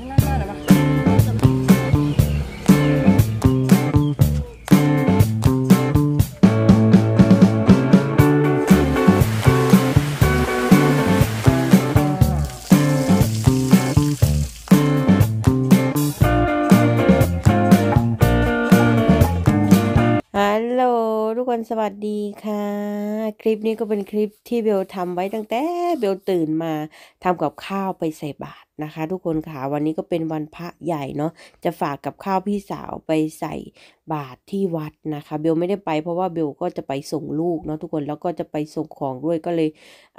หนสวัสดีค่ะ คลิปนี้ก็เป็นคลิปที่เบลทำไว้ตั้งแต่เบลตื่นมาทำกับข้าวไปใส่บาตรนะคะ ทุกคนค่ะวันนี้ก็เป็นวันพระใหญ่เนาะจะฝากกับข้าวพี่สาวไปใส่บาตรที่วัดนะคะเบลไม่ได้ไปเพราะว่าเบลก็จะไปส่งลูกเนาะทุกคนแล้วก็จะไปส่งของด้วยก็เลย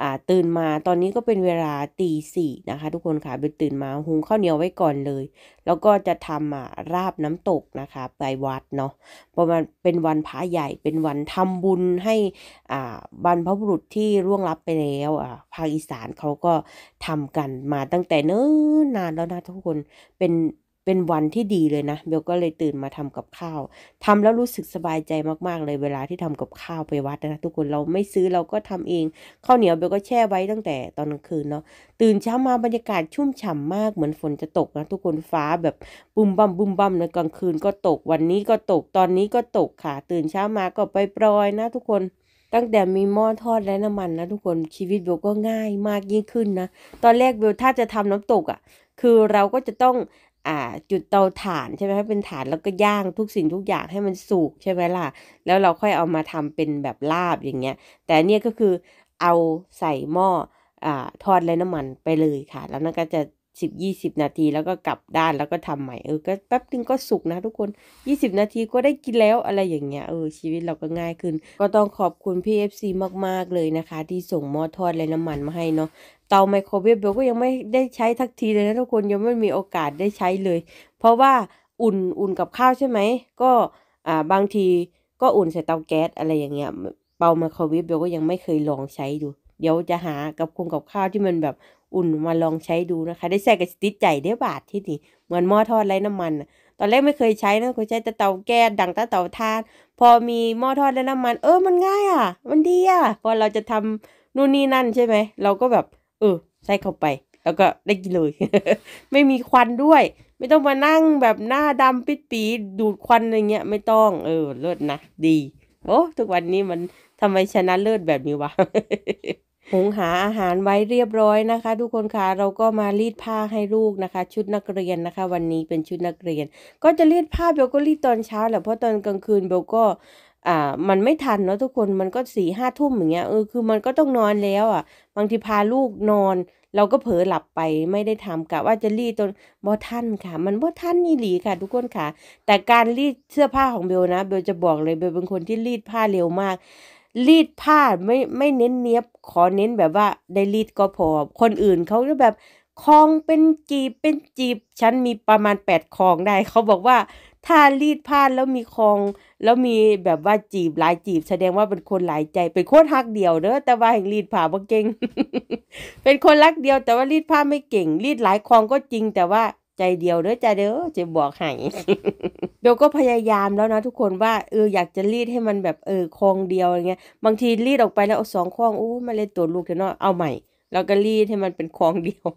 อ่าตื่นมาตอนนี้ก็เป็นเวลาตีสี่นะคะ ทุกคนค่ะเบลตื่นมาหุงข้าวเหนียวไว้ก่อนเลย แล้วก็จะทำอ่าราบน้ำตกนะคะ ไปวัดเนาะเพราะมันเป็นวันพระใหญ่ เป็นวันทำบุญให้อ่าบรรพบุรุษที่ร่วงลับไปแล้วอ่าภาคอีสานเขาก็ทำกันมาตั้งแต่เนินนานแล้วนะทุกคน เป็น เป็นวันที่ดีเลยนะ เบลก็เลยตื่นมาทำกับข้าว ทำแล้วรู้สึกสบายใจมากๆ เลยเวลาที่ทำกับข้าวไปวัดนะทุกคน เราไม่ซื้อเราก็ทำเอง ข้าวเหนียวเบลก็แช่ไว้ตั้งแต่ตอนกลางคืนเนาะ ตื่นเช้ามาบรรยากาศชุ่มฉ่ามากเหมือนฝนจะตกนะทุกคน ฟ้าแบบบุ้มบั่มบุ้มบั่มในกลางคืนก็ตก วันนี้ก็ตก ตอนนี้ก็ตกค่ะ ตื่นเช้ามาก็ไปปลอยนะ ทุกคนตั้งแต่มีหม้อทอดและน้ำมันนะทุกคนชีวิตเบลก็ง่ายมากยิ่งขึ้นนะตอนแรกเบลถ้าจะทำน้ำตกอะ่ะคือเราก็จะต้องอ่าจุดเตาถ่านใช่ไหมให้เป็นถ่านแล้วก็ย่างทุกสิ่งทุกอย่างให้มันสุกใช่ไหมล่ะแล้วเราค่อยเอามาทำเป็นแบบลาบอย่างเงี้ยแต่เนี่ยก็คือเอาใส่หม้ออ่าทอดและน้ำมันไปเลยค่ะแล้วนั่นก็จะสิบยี่สิบนาทีแล้วก็กลับด้านแล้วก็ทำใหม่เออ ก็แป๊บนึงก็สุกนะทุกคนยี่สิบนาทีก็ได้กินแล้วอะไรอย่างเงี้ยเออ ชีวิตเราก็ง่ายขึ้น ก็ต้องขอบคุณพี่เอฟซีมากๆ เลยนะคะ ที่ส่งหม้อทอด และน้ำมันมาให้เนาะเตาไมโครเวฟเบลก็ยังไม่ได้ใช้ทักทีเลยนะทุกคน ยังไม่มีโอกาสได้ใช้เลย เพราะว่าอุ่นอุ่นกับข้าวใช่ไหมก็อ่าบางทีก็อุ่นใส่เตาแก๊สอะไรอย่างเงี้ยเตาไมโครเวฟเบลก็ยังไม่เคยลองใช้ดู เดี๋ยวจะหากับคงกับข้าวที่มันแบบอุ่นมาลองใช้ดูนะคะ ได้ใส่กับสติ๊ใจได้บาทที่นี่เหมือนหม้อทอดไร้น้ำมัน ตอนแรกไม่เคยใช้นะเคยใช้แต่เตาแก๊สดังแต่เตาถ่าน พอมีหม้อทอดไร้น้ำมัน เออมันง่ายอ่ะ มันดีอ่ะพอเราจะทำนู่นนี่นั่นใช่ไหมเราก็แบบ เออใส่เข้าไป แล้วก็ได้กินเลย ไม่มีควันด้วย ไม่ต้องมานั่งแบบหน้าดำปิดปีดูดควันอะไรเงี้ยไม่ต้องเออเลิศนะดีโอ้ทุกวันนี้มันทำไมชนะเลิศแบบนี้วะหุงหาอาหารไว้เรียบร้อยนะคะ ทุกคนคะเราก็มารีดผ้าให้ลูกนะคะ ชุดนักเรียนนะคะ วันนี้เป็นชุดนักเรียน ก็จะรีดผ้าเบลก็รีดตอนเช้าแหละเพราะตอนกลางคืนเบลก็อ่ามันไม่ทันเนาะทุกคนมันก็สี่ห้าทุ่มอย่างเงี้ยเออคือมันก็ต้องนอนแล้วอ่ะ บางทีพาลูกนอน เราก็เผลอหลับไปไม่ได้ทำกะว่าจะรีดตอนบ่ท่านค่ะ มันบ่ท่านนี่หลีค่ะ ทุกคนค่ะ แต่การรีดเสื้อผ้าของเบลนะ เบลจะบอกเลยเบลเป็นคนที่รีดผ้าเร็วมากรีดผ้าไม่ไม่เน้นเนี้ยบขอเน้นแบบว่าได้รีดก็พอคนอื่นเขาจะแบบคองเป็นจีบเป็นจีบฉันมีประมาณแปดคองได้เขาบอกว่าถ้ารีดผ้าแล้วมีคอง แล้วมีแบบว่าจีบหลายจีบ แสดงว่าเป็นคนหลายใจ เป็นคนฮักเดียวเนอะแต่ว่าแห่งรีดผ้าบ่เก่ง เป็นคนรักเดียว แต่ว่ารีดผ้าไม่เก่งรีดหลายคองก็จริงแต่ว่าใจเดียวเด้อใจเด้อจะบอกให้เบลก็พยายามแล้วนะทุกคนว่า เอออยากจะรีดให้มันแบบเออคองเดียวอย่างเงี้ยบางทีรีดออกไปแล้วเอาสองคองโอ้มาเล่นตัวลูกเถอะเนาะเอาใหม่เราก็รีดให้มันเป็นคองเดียว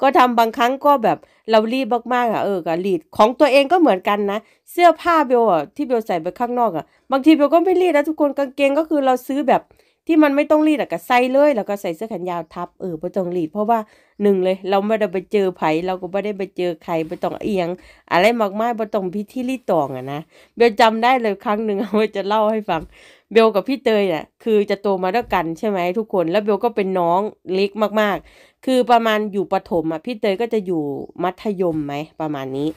ก็ทำบางครั้งก็แบบเรารีดมากๆอ่ะเออก็รีดของตัวเองก็เหมือนกันนะ เสื้อผ้าเบลอ่ะที่เบลใส่ไปข้างนอกอ่ะบางทีเบลก็ไม่รีดนะทุกคนกางเกงก็คือเราซื้อแบบที่มันไม่ต้องรีดก็ใส่เลยแล้วก็ใส่เสื้อแขนยาวทับเออไม่ต้องรีด เพราะว่าหนึ่งเลยเราไม่ได้ไปเจอไผ่เราก็ไม่ได้ไปเจอใครไม่ต้องเอียง อะไรมากมายไม่ต้องพิธีรีดตองอะนะเบลจำได้เลยครั้งหนึ่งเอาไว้จะเล่าให้ฟัง เบลกับพี่เตยเนี่ยคือจะโตมาด้วยกันใช่ไหม ทุกคนแล้วเบลก็เป็นน้องเล็กมาก ๆ คือประมาณอยู่ประถมอ่ะพี่เตยก็จะอยู่มัธยมไหมประมาณนี้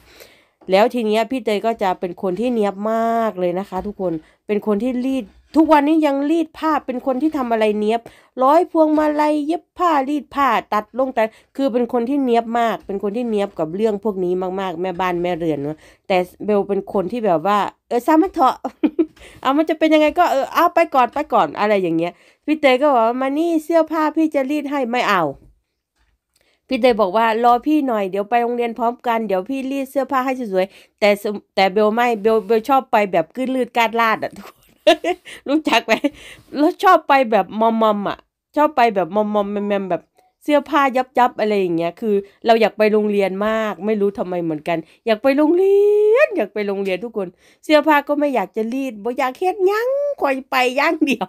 แล้วทีเนี้ยพี่เตยก็จะเป็นคนที่เนี้ยบมากเลยนะคะ ทุกคนเป็นคนที่รีดทุกวันนี้ยังรีดผ้า เป็นคนที่ทำอะไรเนี้ยบ ร้อยพวงมาลัยเย็บผ้ารีดผ้าตัดลงแต่ คือเป็นคนที่เนี้ยบมาก เป็นคนที่เนี้ยบกับเรื่องพวกนี้มากๆแม่บ้านแม่เรือนเนาะแต่เบลเป็นคนที่แบบว่า เออซามัเถอะเอามันจะเป็นยังไงก็เออเอาไปก่อนไปก่อนอะไรอย่างเงี้ย พี่เตยก็บอกามานี่เสื้อผ้าพี่จะรีดให้ไม่เอา พี่เตยบอกว่ารอพี่หน่อยเดี๋ยวไปโรงเรียนพร้อมกันเดี๋ยวพี่รีดเสื้อผ้าให้สวยๆ แต่แต่เบลไม่เบลเบลชอบไปแบบกึ้นลืดกาดลาดอะทุกคนรู้จักไหม แล้วชอบไปแบบมอมมอมอ่ะ ชอบไปแบบมอมมอมแมมแมมแบบเสื้อผ้ายับยับอะไรอย่างเงี้ย คือ เราอยากไปโรงเรียนมาก ไม่รู้ทำไมเหมือนกัน อยากไปโรงเรียน อยากไปโรงเรียนทุกคน เสื้อผ้าก็ไม่อยากจะรีดบ่อยากเฮ็ดยั้งคอยไปย่างเดียว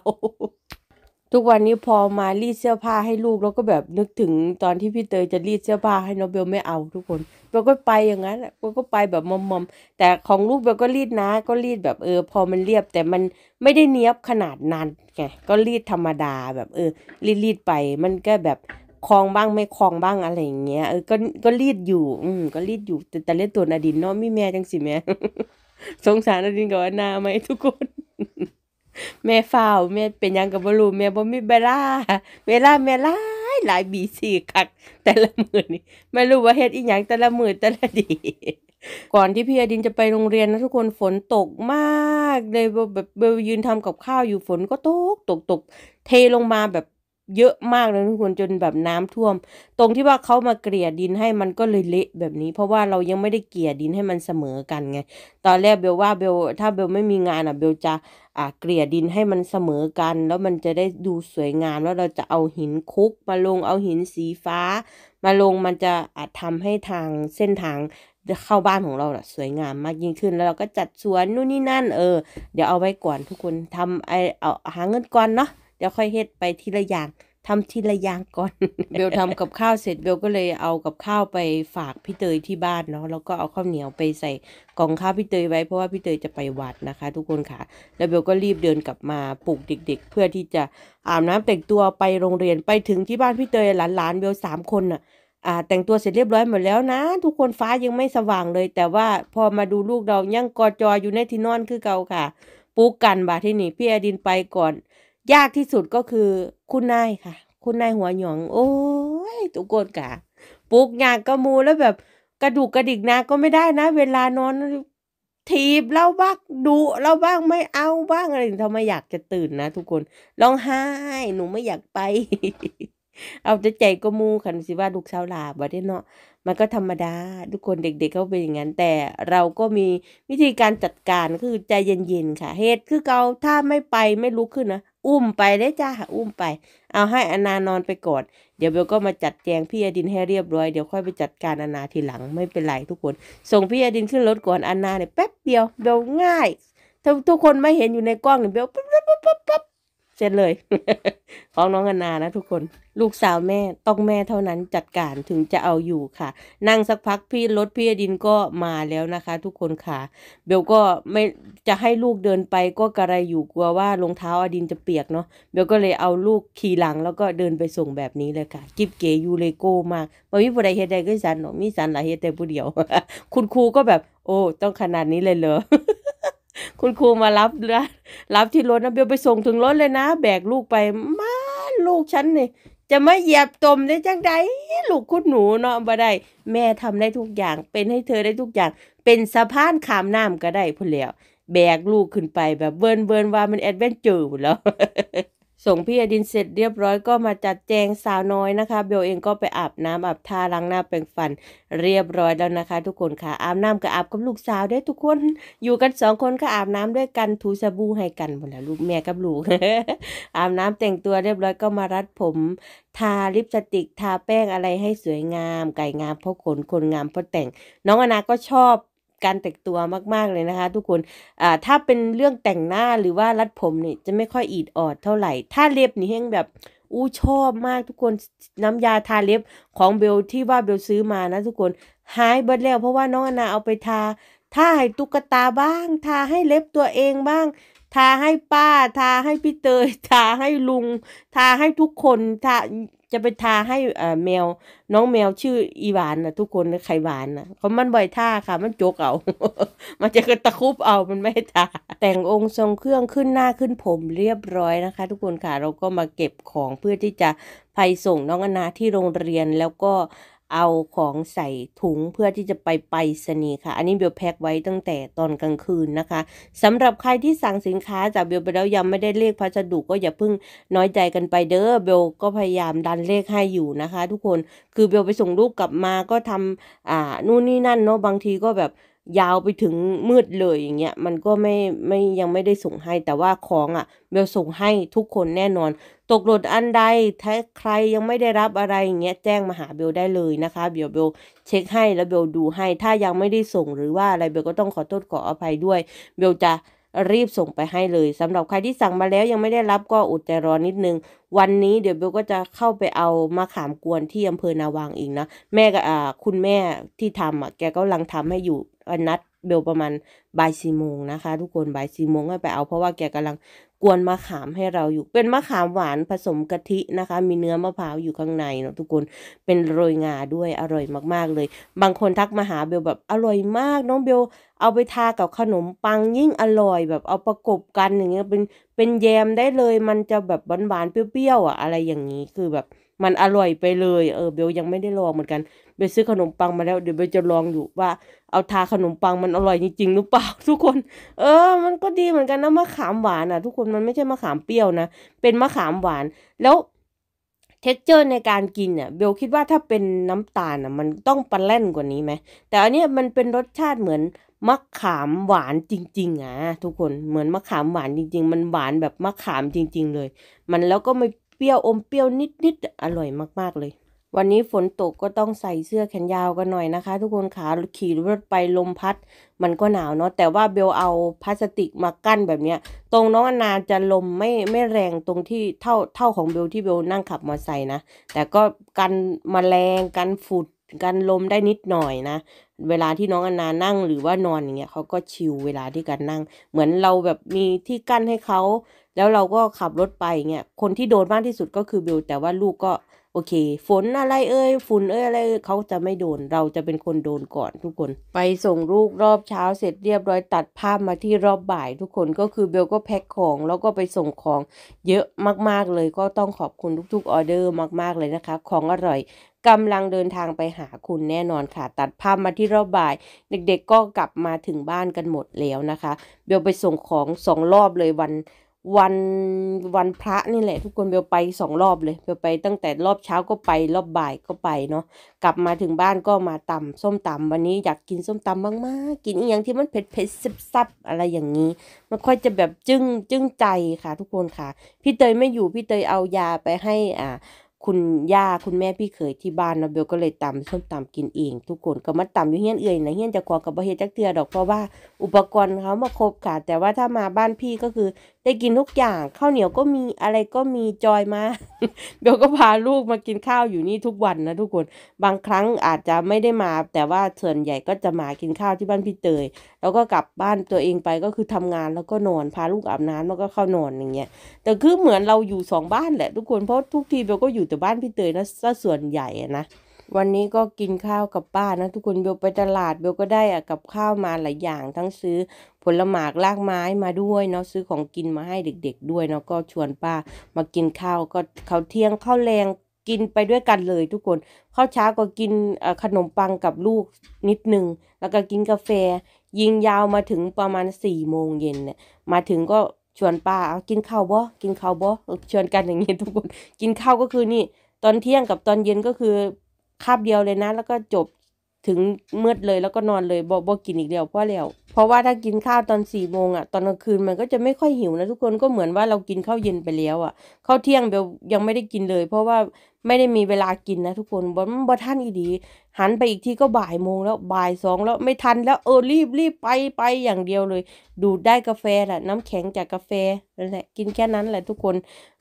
ทุกวันนี้พอมารีดเสื้อผ้าให้ลูกแล้วก็แบบนึกถึงตอนที่พี่เตยจะรีดเสื้อผ้าให้น้องเบลไม่เอาทุกคนเบลก็ไปอย่างนั้นเบลก็ไปแบบมอมๆแต่ของลูกเบลก็รีดนะก็รีดแบบเออพอมันเรียบ แต่มันไม่ได้เนี้ยบขนาดนั้นไงก็รีดธรรมดาแบบเออรีดรีดไปมันก็แบบคลองบ้างไม่คลองบ้างอะไรอย่างเงี้ยเออก็ก็รีดอยู่อืมก็รีดอยู่แต่แต่เล่นตัวอดินเนาะมีแม่จังสิแม่สงสารอดินกับนาไหมทุกคนแม่ฝ้าวแม่เป็นยังกับบรูแม่บ่มีเวลาเวลา แม่ลายหลายบีซี่คัก แต่ละมือนี่ ไม่รู้ว่าเฮ็ดอีหยังแต่ละมือแต่ละดี ก่อนที่พี่อดินจะไปโรงเรียนนะทุกคนฝนตกมากเลยแบบเบลยืนทำกับข้าวอยู่ฝนก็ตกตกตกเทลงมาแบบเยอะมากเลยทุกคนจนแบบน้ำท่วม ตรงที่ว่าเขามาเกลี่ยดินให้มันก็เลยเละแบบนี้ เพราะว่าเรายังไม่ได้เกลี่ยดินให้มันเสมอกันไงตอนแรกเบลว่าเบลถ้าเบลไม่มีงานอ่ะเบลจะ อ่าเกลี่ยดินให้มันเสมอกัน แล้วมันจะได้ดูสวยงามแล้วเราจะเอาหินคุก มาลงเอาหินสีฟ้า มาลงมันจะอาจทำให้ทางเส้นทางเข้าบ้านของเราสวยงามมากยิ่งขึ้นแล้วเราก็จัดสวนนู่นนี่นั่นเออเดี๋ยวเอาไว้ก่อนทุกคนทำไอเอาหาเงินก่อนเนาะดีวค่อยเฮ็ดไปทีละอย่าง ทำทีละอย่างก่อน เบลทำกับข้าวเสร็จ เบลก็เลยเอากับข้าวไปฝากพี่เตยที่บ้านเนาะ แล้วก็เอาข้าวเหนียวไปใส่กล่องข้าวพี่เตยไว้ เพราะว่าพี่เตยจะไปวัดนะคะ ทุกคนค่ะ แล้วเบลก็รีบเดินกลับมาปลุกเด็กๆ เพื่อที่จะอาบน้ำแต่งตัวไปโรงเรียน ไปถึงที่บ้านพี่เตยหลานๆเบลสามคนน่ะอ่า แต่งตัวเสร็จเรียบร้อยหมดแล้วนะ ทุกคนฟ้ายังไม่สว่างเลย แต่ว่าพอมาดูลูกเรายังกอจออยู่ในที่นอนคือเก่าค่ะ ปลกกันบ่าที่นี่พี่อดินไปก่อนยากที่สุดก็คือคุณนายค่ะ คุณนายหัวหยอง โอ้ย ตุกโกนกะปลุกงานก็มูแล้วแบบกระดูกกระดิกนาก็ไม่ได้นะ เวลานอน ทีบเล่าบ้างดุเล่าบ้างไม่เอา บ้างอะไรทำไมอยากจะตื่นนะทุกคนร้องไห้ หนูไม่อยากไป เอาใจใจก็มูขันสิว่าลูกชาวลาบ่ได้เนาะมันก็ธรรมดาทุกคนเด็กๆ เขาเป็นอย่างนั้น แต่เราก็มีวิธีการจัดการคือใจเย็นๆค่ะเหตุคือเกาถ้าไม่ไปไม่ลุกขึ้นนะอุ้มไปได้จ้าอุ้มไป เอาให้อนานอนไปก่อนเดี๋ยวเบลก็มาจัดแจงพี่อดินให้เรียบร้อยเดี๋ยวค่อยไปจัดการอนาทีหลังไม่เป็นไรทุกคนส่งพี่อดินขึ้นรถก่อนอนาเนี่ยแป๊บเดียวเบลง่ายถ้าทุกคนไม่เห็นอยู่ในกล้องเนี่ยเบลปั๊บปั๊บปั๊บปั๊บเสร็จเลย ของน้องอนานะทุกคนลูกสาวแม่ต้องแม่เท่านั้นจัดการถึงจะเอาอยู่ค่ะ นั่งสักพักพี่รถพี่ดินก็มาแล้วนะคะทุกคนค่ะเบลก็ไม่จะให้ลูกเดินไปก็กระไรอยู่กลัวว่ารองเท้าอดินจะเปียกเนาะเบลก็เลยเอาลูกขี่หลังแล้วก็เดินไปส่งแบบนี้เลยค่ะกิบเก๋ยูเลโก้มากบ่มีผู้ใดเฮ็ดไดก็สันหนอมีสันหลายเฮ็ดแต่ผู้เดียวคุณครูก็แบบ โอ้ต้องขนาดนี้เลยเหรอคุณครูมารับนะรับที่รถนะเบลไปส่งถึงรถเลยนะแบกลูกไปมาลูกฉันเนี่ย จะไม่เหยียบตมได้จังใดลูกคุณหนูเนาะบ่ได้ แม่ทำได้ทุกอย่าง เป็นให้เธอได้ทุกอย่าง เป็นสะพานขามน้ำก็ได้พุนแล้วแบกลูกขึ้นไปแบบเบินเบินว่ามันแอดเวนเจอร์หมดแล้วส่งพี่อดินเสร็จเรียบร้อยก็มาจัดแจงสาวน้อยนะคะเบลเองก็ไปอาบน้ำอาบทาล้างหน้าแปรงฟันเรียบร้อยแล้วนะคะทุกคนค่ะอาบน้ำกับอาบกับลูกสาวได้ทุกคนอยู่กันสองคนก็อาบน้ำด้วยกันถูสบู่ให้กันหมดแล้วลูกแม่กับลูกอาบน้ำแต่งตัวเรียบร้อยก็มารัดผม ทาลิปสติกทาแป้งอะไรให้สวยงาม ไก่งามเพราะขนคนงามเพราะแต่ง น้องอนาก็ชอบการแต่งตัวมาก ๆ เลยนะคะทุกคน อ่า ถ้าเป็นเรื่องแต่งหน้าหรือว่ารัดผมเนี่ยจะไม่ค่อยอีดออดเท่าไหร่ ถ้า เล็บ นี่ แห้งแบบอู้ชอบมากทุกคน น้ำยาทาเล็บ ของเบลที่ว่าเบลซื้อมานะ ทุกคน หายเบิดแล้ว เพราะว่า น้องอนา เอาไปทา ทาให้ตุ๊กตาบ้าง ทาให้เล็บตัวเองบ้าง ทาให้ป้า ทาให้พี่เตย ทาให้ลุง ทาให้ทุกคน ทาจะไปทาให้แมวน้องแมวชื่ออีหวานนะทุกคนไข่หวานนะเขามันบ่อยท่าค่ะมันโจกเอา มันจะกระตะคุบเอามันไม่ทาแต่งองค์ทรงเครื่องขึ้นหน้าขึ้นผมเรียบร้อยนะคะ ทุกคนค่ะเราก็มาเก็บของเพื่อที่จะไปส่งน้องอนาที่โรงเรียนแล้วก็เอาของใส่ถุงเพื่อที่จะไปไป สนีค่ะ อันนี้เบลแพ็คไว้ตั้งแต่ตอนกลางคืนนะคะ สำหรับใคร ที่ สั่ง สินค้าจากเบลไปแล้วยัง ไม่ได้เลขพัสดุ ก็อย่าเพิ่งน้อยใจกันไปเด้อเบลก็พยายาม ดันเลข ให้ อยู่นะคะ ทุกคนคือเบลไปส่งรูปกลับมาก็ทำอ่านู่นนี่นั่นเนาะบางทีก็แบบยาวไปถึงมืดเลยอย่างเงี้ยมันก็ไม่ ไม่ยังไม่ได้ส่งให้แต่ว่าของอะ่ะ เบลส่งให้ทุกคนแน่นอน ตกหล่นอันใดถ้าใครยังไม่ได้รับอะไรอย่างเงี้ยแจ้งมาหาเบลได้เลยนะคะเบลเบลเช็คให้แล้วเบลดูให้ ถ้ายังไม่ได้ส่งหรือว่าอะไรเบลก็ต้องขอโทษขออภัยด้วยเบลจะรีบส่งไปให้เลยสำหรับใครที่สั่งมาแล้วยังไม่ได้รับก็อดใจรอนิดนึง วันนี้เดี๋ยวเบลก็จะเข้าไปเอามาขามกวนที่อำเภอนาวางอีกนะ แม่กับคุณแม่ที่ทำอ่ะแกก็ลังทำให้อยู่นัดเบลประมาณบ่ายสี่โมงนะคะ ทุกคนบ่ายสี่โมงก็ไปเอาเพราะว่าแกกำลังกวนมะขามให้เราอยู่ เป็นมะขามหวานผสมกะทินะคะ มีเนื้อมะพร้าวอยู่ข้างในเนาะทุกคนเป็นโรยงาด้วยอร่อยมาก ๆ เลย บางคนทักมาหาเบลแบบอร่อยมากน้องเบลเอาไปทากับขนมปังยิ่งอร่อย แบบเอาประกบกันอย่างเงี้ยเป็นเป็นแยมได้เลย มันจะแบบหวานๆเปรี้ยวๆอ่ะอะไรอย่างนี้คือแบบมันอร่อยไปเลย เออเบลยังไม่ได้ลองเหมือนกันไบซื้อขนมปังมาแล้ว เดี๋ยวเบจะลองอยู่ว่าเอาทาขนมปังมันอร่อย จริง ๆ หรือเปล่าทุกคน เออ มันก็ดีเหมือนกันนะมะขามหวานอ่ะ ทุกคนมันไม่ใช่มะขามเปรี้ยวนะเป็นมะขามหวาน แล้วเท็กเจอร์ในการกินเนี่ยเบลคิดว่าถ้าเป็นน้ำตาลอ่ะ มันต้องปลาแล่นกว่านี้ไหมแต่อันนี้มันเป็นรสชาติเหมือนมะขามหวานจริง ๆอ่ะทุกคนเหมือนมะขามหวานจริง ๆ มันหวานแบบมะขามจริง ๆ เลย มันแล้วก็ไม่เปรี้ยวอมเปรี้ยวนิดๆอร่อยมากๆเลยวันนี้ฝนตกก็ต้องใส่เสื้อแขนยาวกันหน่อยนะคะ ทุกคนขาขี่รถไปลมพัดมันก็หนาวเนาะแต่ว่าเบลเอาพลาสติกมากั้นแบบเนี้ยตรงน้องอนาจะลมไม่ไม่แรงตรงที่เท่าเท่าของเบลที่เบลนั่งขับมอเตอร์ไซค์นะ แต่ก็กันมแมลงกันฝุ่นกันลมได้นิดหน่อยนะเวลาที่น้องอนานั่งหรือว่านอนอย่างเงี้ยเขาก็ชิลเวลาที่การนั่ง เหมือนเราแบบมีที่กั้นให้เขาแล้วเราก็ขับรถไปเงี้ยคนที่โดนมากที่สุดก็คือเบลแต่ว่าลูกก็โอเคฝนอะไรเอ่ยฝุ่นเอ่ยอะไรเขาจะไม่โดนเราจะเป็นคนโดนก่อนทุกคน ไปส่งลูกรอบเช้าเสร็จเรียบร้อยตัดภาพมาที่รอบบ่ายทุกคนก็คือเบลก็แพ็คของแล้วก็ไปส่งของเยอะมากๆเลยก็ต้องขอบคุณทุก ๆออเดอร์มากๆเลยนะคะ ของอร่อยกำลังเดินทางไปหาคุณแน่นอนค่ะตัดภาพมาที่รอบบ่าย เด็กๆก็กลับมาถึงบ้านกันหมดแล้วนะคะเบลไปส่งของสองรอบเลยวันวันวันพระนี่แหละทุกคนเบลไปสองรอบเลยเบลไปตั้งแต่รอบเช้าก็ไปรอบบ่ายก็ไปเนาะกลับมาถึงบ้านก็มาตำ ส้มตำวันนี้อยากกินส้มตำมากๆ กินอีกอย่างที่มันเผ็ดเผ็ดซับซับอะไรอย่างนี้ มันค่อยจะแบบจึ้งจึ้งใจค่ะ ทุกคนค่ะพี่เตยไม่อยู่พี่เตยเอายาไปให้อ่าคุณย่าคุณแม่พี่เขยที่บ้านเนาะเบลก็เลยตำส้มตำกินเองทุกคนก็มาตำอยู่เฮี้ยนเอื่อยนะเฮี้ยนจะขอกับบะเฮจักเตือดอกเพราะว่าอุปกรณ์เขามาครบค่ะ แต่ว่าถ้ามาบ้านพี่ก็คือได้กินทุกอย่างข้าวเหนียวก็มีอะไรก็มีจอยมาเบลก็พาลูกมากินข้าวอยู่นี่ทุกวันนะทุกคนบางครั้งอาจจะไม่ได้มา แต่ว่าส่วนใหญ่ก็จะมากินข้าวที่บ้านพี่เตย แล้วก็กลับบ้านตัวเองไปก็คือทำงานแล้วก็นอนพาลูกอาบน้ำแล้วก็เข้านอนอย่างเงี้ยแต่คือเหมือนเราอยู่สองบ้านแหละทุกคนเพราะทุกทีเบลก็อยู่แต่บ้านพี่เตยนะส่วนใหญ่นะวันนี้ก็กินข้าวกับป้านะทุกคนเบลไปตลาดเบลก็ได้อะกับข้าวมาหลายอย่างทั้งซื้อผลหมากรากไม้มาด้วยเนาะซื้อของกินมาให้เด็กๆด้วยเนาะก็ชวนป้ามากินข้าวก็เขาเที่ยงข้าวแรงกินไปด้วยกันเลยทุกคนข้าวเช้าก็กินขนมปังกับลูกนิดนึง แล้วก็กินกาแฟ ยิงยาวมาถึงประมาณสี่โมงเย็นเนี่ยมาถึงก็ชวนป้าเอากินข้าวบ่กินข้าวบ่ชวนกันอย่างเงี้ยทุกคนกินข้าวก็คือนี่ตอนเที่ยงกับตอนเย็นก็คือคาบเดียวเลยนะ แล้วก็จบถึงเมื่อเลยแล้วก็นอนเลยบกบอกินอีกเดียวเพราะแล้วเพราะว่าถ้ากินข้าวตอนสี่โมงอ่ะตอนกลางคืนมันก็จะไม่ค่อยหิวนะ ทุกคนก็เหมือนว่าเรากินข้าวเย็นไปแล้วอ่ะข้าวเที่ยงเบลยังไม่ได้กินเลย เพราะว่าไม่ได้มีเวลากินนะทุกคนบ่บ่ท่านอีดี หันไปอีกทีก็บ่ายโมงแล้วบ่ายสองแล้วไม่ทันแล้วเออรีบรีบไปไปอย่างเดียวเลย ดูดได้กาแฟแหละน้ำแข็งจากกาแฟนั่นแหละกินแค่นั้นแหละทุกคน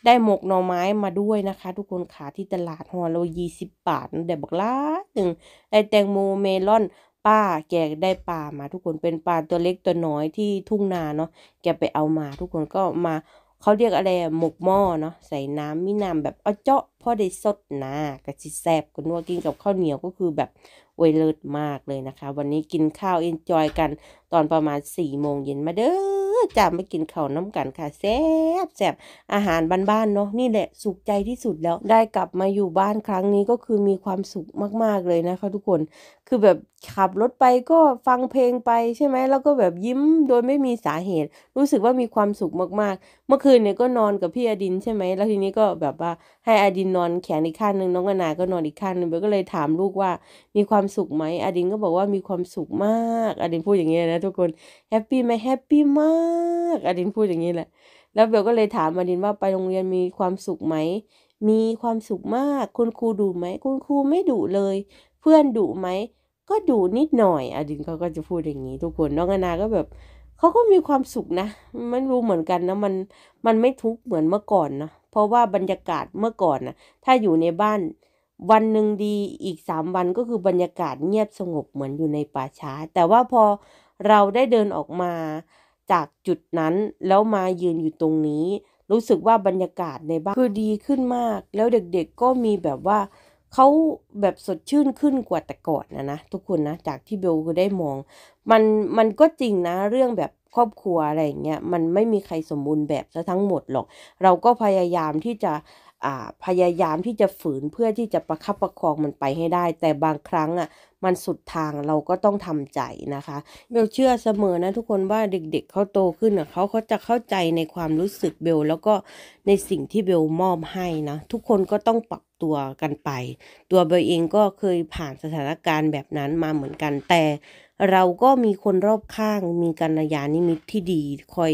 ได้หมกหน่อไม้มาด้วยนะคะทุกคนขาที่ตลาดหอเโลยี่สิบบาทเดี๋ยวบอกล้าหนึ่งได้แตงโมเมลอนป้าแกได้ปลามา ทุกคนเป็นปลาตัวเล็กตัวน้อยที่ทุ่งนาเนาะแกไปเอามา ทุกคนก็มาเขาเรียกอะไรหมกหม้อเนาะใส่น้ำมิน้ำแบบ เอาเจาะพ่อได้สดนะกะชิแซบกันนัวกินกับข้าวเหนียวก็คือแบบเวเลิศมากเลยนะคะ วันนี้กินข้าวเอนจอยกัน ตอนประมาณสี่โมงเย็นมาเด้อจ้ามากินข้าวน้ำกันค่ะแซ่บแซ่บอาหารบ้านๆเนาะนี่แหละสุขใจที่สุดแล้วได้กลับมาอยู่บ้านครั้งนี้ก็คือมีความสุขมากๆเลยนะคะ ทุกคนคือแบบขับรถไปก็ฟังเพลงไปใช่ไหมแล้วก็แบบยิ้มโดยไม่มีสาเหตุ รู้สึกว่ามีความสุขมากๆ เมื่อคืนเนี่ยก็นอนกับพี่อดินใช่ไหมแล้วทีนี้ก็แบบว่าให้อดินนอนแขนอีกข้างหนึ่งน้องอนาก็นอนอีกข้างหนึ่งเบลก็เลยถามลูกว่ามีความสุขไหมอดินก็บอกว่ามีความสุขมาก อดินพูดอย่างเงี้ยนะทุกคนแฮปปี้ไหมแฮปปี้มากอดินพูดอย่างนี้แหละ แล้วเบลก็เลยถามอดินว่าไปโรงเรียนมีความสุขไหม มีความสุขมาก คุณครูดุไหม คุณครูไม่ดุเลย เพื่อนดุไหม ก็ดุนิดหน่อย อดินเขาก็จะพูดอย่างนี้ ทุกคน น้องอนาก็แบบ เขาก็มีความสุขนะ มันรู้เหมือนกันนะ มัน มันไม่ทุกข์เหมือนเมื่อก่อนนะ เพราะว่าบรรยากาศเมื่อก่อนนะถ้าอยู่ในบ้านวันหนึ่งดี อีกสามวันก็คือบรรยากาศเงียบสงบเหมือนอยู่ในป่าช้า แต่ว่าพอเราได้เดินออกมาจากจุดนั้น แล้วมายืนอยู่ตรงนี้ รู้สึกว่าบรรยากาศในบ้านคือดีขึ้นมาก แล้วเด็กๆก็มีแบบว่าเขาแบบสดชื่นขึ้นกว่าแต่ก่อนนะนะทุกคนนะจากที่เบลคือได้มอง มัน มันก็จริงนะเรื่องแบบครอบครัวอะไรอย่างเงี้ยมันไม่มีใครสมบูรณ์แบบซะทั้งหมดหรอก เราก็พยายามที่จะพยายามที่จะฝืนเพื่อที่จะประคับประคองมันไปให้ได้ แต่บางครั้งอ่ะมันสุดทางเราก็ต้องทำใจนะคะ เบลเชื่อเสมอนะ ทุกคนว่าเด็กๆเเขาโตขึ้นเขาเขาจะเข้าใจในความรู้สึกเบลแล้วก็ในสิ่งที่เบลมอบให้นะทุกคนก็ต้องปรับตัวกันไป ตัวเบลเองก็เคยผ่านสถานการณ์แบบนั้นมาเหมือนกันแต่เราก็มีคนรอบข้างมีกัญยาณมิตรที่ดี คอย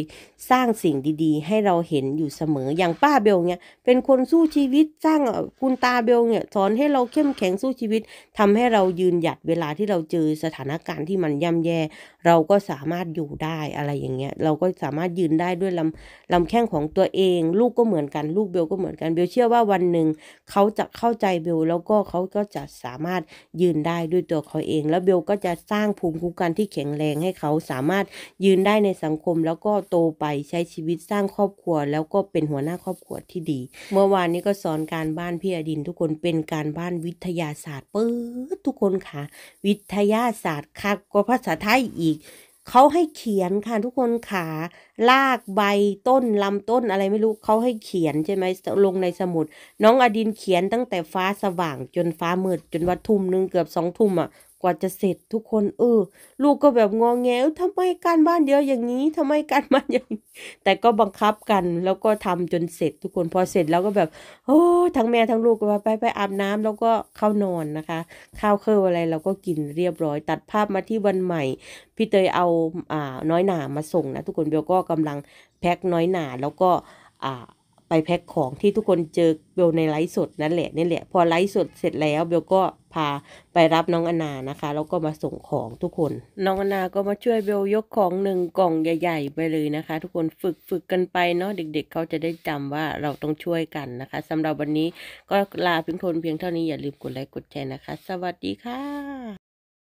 สร้างสิ่งดีๆ ให้เราเห็นอยู่เสมออย่างป้าเบลเนี่ยเป็นคนสู้ชีวิตสร้างคุณตาเบลเนี่ยสอนให้เราเข้มแข็งสู้ชีวิต ทำให้เรายืนหยัดเวลาที่เราเจอสถานการณ์ที่มันย่ำแย่เราก็สามารถอยู่ได้อะไรอย่างเงี้ยเราก็สามารถยืนได้ด้วยลำลำแข้งของตัวเอง ลูกก็เหมือนกันลูกเบลก็เหมือนกันเบลเชื่อว่าวันหนึ่งเขาจะเข้าใจเบล แล้วก็เขาก็จะสามารถยืนได้ด้วยตัวเขาเอง แล้วเบลก็จะสร้างภูมิคุ้มกันที่แข็งแรงให้เขาสามารถยืนได้ในสังคม แล้วก็โตไปใช้ชีวิตสร้างครอบครัว แล้วก็เป็นหัวหน้าครอบครัวที่ดี เมื่อวานนี้ก็สอนการบ้านพี่อดิน ทุกคนเป็นการบ้านวิทยาศาสตร์ปื๊ดทุกคนค่ะ วิทยาศาสตร์ค่ะก็ภาษาไทยอีกีกเขาให้เขียนค่ะ ทุกคนขา ลากใบต้น ลำต้นอะไรไม่รู้ เขาให้เขียนใช่ไหมลงในสมุด น้องอดินเขียนตั้งแต่ฟ้าสว่างจนฟ้ามืดจนวัดทุ่มหนึ่งเกือบสองทุ่มอ่ะกว่าจะเสร็จทุกคนเออลูกก็แบบงองแงทำไมการบ้านเยอะอย่างนี้ทำไมการบ้านอย่างนี้แต่ก็บังคับกัน แล้วก็ทำจนเสร็จ ทุกคนพอเสร็จแล้วก็แบบโอ้ทั้งแม่ทั้งลูกก็ไปไปอาบน้ำแล้วก็เข้านอนนะคะ ข้าวเครื่ออะไรเราก็กินเรียบร้อยตัดภาพมาที่วันใหม่พี่เตยเอาอ่าน้อยหนามาส่งนะทุกคนเบลก็กำลังแพ็คน้อยหนาแล้วก็อ่าไปแพ็คของที่ทุกคนเจอเบลในไลฟ์สดนั่น แหละนี่แหละพอไลฟ์สดเสร็จแล้วเบลก็พาไปรับน้องอนานะคะ แล้วก็มาส่งของทุกคน น้องอนาก็มาช่วยเบลยกของหนึ่งกล่องใหญ่ ๆ ไปเลยนะคะ ทุกคนฝึกฝึกกันไปเนาะเด็กๆเเขา จะ ได้จำว่าเราต้องช่วยกันนะคะ สำหรับวันนี้ก็ลาเพียงทนเพียงเท่านี้อย่าลืมกดไลค์กดแชร์นะคะ สวัสดีค่ะ